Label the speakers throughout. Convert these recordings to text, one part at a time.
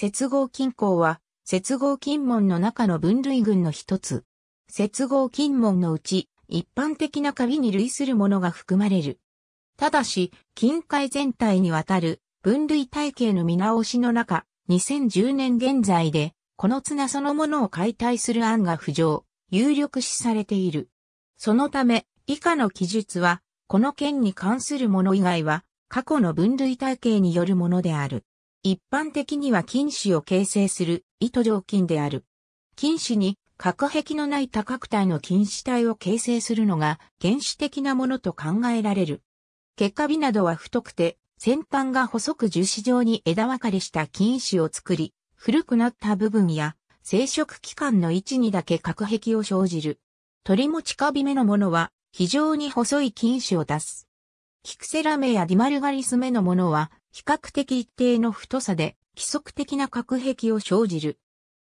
Speaker 1: 接合金鉱は、接合金門の中の分類群の一つ。接合金門のうち、一般的なカビに類するものが含まれる。ただし、近海全体にわたる分類体系の見直しの中、2010年現在で、この綱そのものを解体する案が浮上、有力視されている。そのため、以下の記述は、この件に関するもの以外は、過去の分類体系によるものである。一般的には菌糸を形成する糸状菌である。菌糸に核壁のない多角体の菌糸体を形成するのが原始的なものと考えられる。結果美などは太くて、先端が細く樹脂状に枝分かれした菌糸を作り、古くなった部分や生殖期間の位置にだけ核壁を生じる。鳥も近び目のものは非常に細い菌糸を出す。キクセラメやディマルガリス目のものは比較的一定の太さで規則的な隔壁を生じる。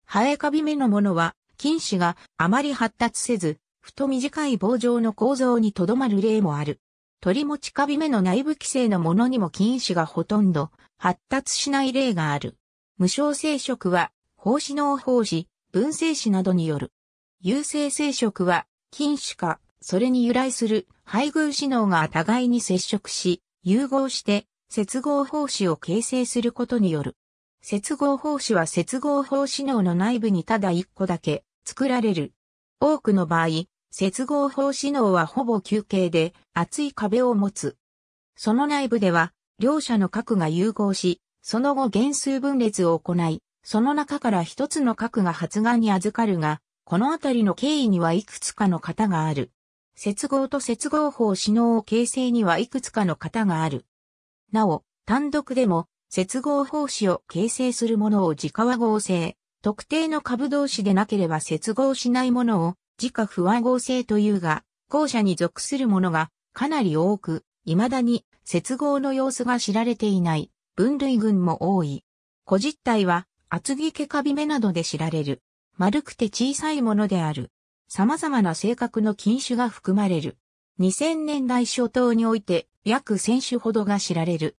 Speaker 1: 生えかび目のものは、菌糸があまり発達せず、太短い棒状の構造にとどまる例もある。鳥持ちかび目の内部規制のものにも菌糸がほとんど発達しない例がある。無償生殖は、胞子脳胞子、分生子などによる。有性生殖は、菌糸か、それに由来する配偶子脳が互いに接触し、融合して接合方子を形成することによる。接合方子は接合法子脳の内部にただ一個だけ作られる。多くの場合、接合法子脳はほぼ休憩で厚い壁を持つ。その内部では、両者の核が融合し、その後減数分裂を行い、その中から一つの核が発芽に預かるが、このあたりの経緯にはいくつかの型がある。接合と接合法死脳を形成にはいくつかの型がある。なお、単独でも、接合方子を形成するものを自家和合成、特定の株同士でなければ接合しないものを自家不和合成というが、後者に属するものがかなり多く、未だに接合の様子が知られていない分類群も多い。個実体は厚木毛カビ目などで知られる。丸くて小さいものである。様々な性格の菌種が含まれる。2000年代初頭において約1000種ほどが知られる。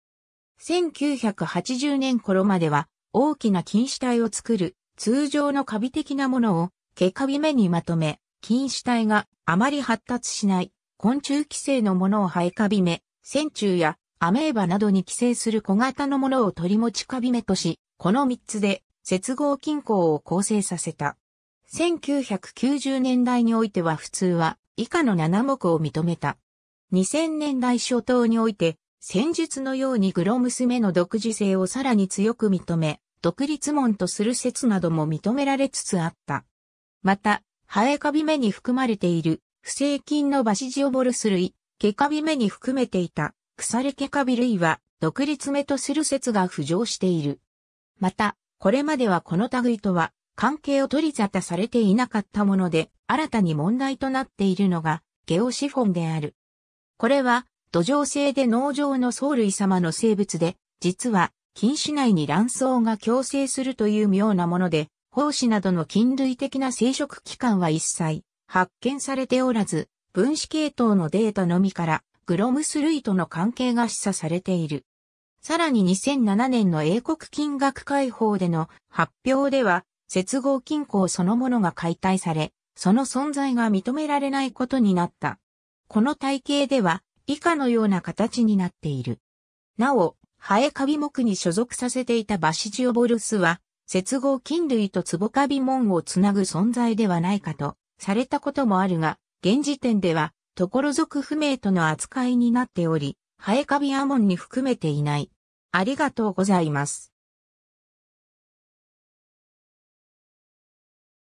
Speaker 1: 1980年頃までは大きな菌糸体を作る通常のカビ的なものを毛カビ目にまとめ、菌糸体があまり発達しない昆虫寄生のものをハエカビ目、線虫やアメーバなどに寄生する小型のものを取り持ちカビ目とし、この3つで接合均衡を構成させた。1990年代においては普通は以下の7目を認めた。2000年代初頭において、戦術のようにグロ娘の独自性をさらに強く認め、独立門とする説なども認められつつあった。また、ハエカビ目に含まれている、不正菌のバシジオボルス類、ケカビ目に含めていた、腐れケカビ類は、独立目とする説が浮上している。また、これまではこの類とは、関係を取り沙汰されていなかったもので、新たに問題となっているのが、ゲオシフォンである。これは土壌性で農場の藻類様の生物で、実は菌糸内に卵巣が共生するという妙なもので、胞子などの菌類的な生殖器官は一切発見されておらず、分子系統のデータのみからグロムス類との関係が示唆されている。さらに2007年の英国金額解放での発表では、接合金庫そのものが解体され、その存在が認められないことになった。この体系では以下のような形になっている。なお、ハエカビ目に所属させていたバシジオボルスは、接合菌類とツボカビ門をつなぐ存在ではないかとされたこともあるが、現時点では、ところ属不明との扱いになっており、ハエカビアモンに含めていない。ありがとうございます。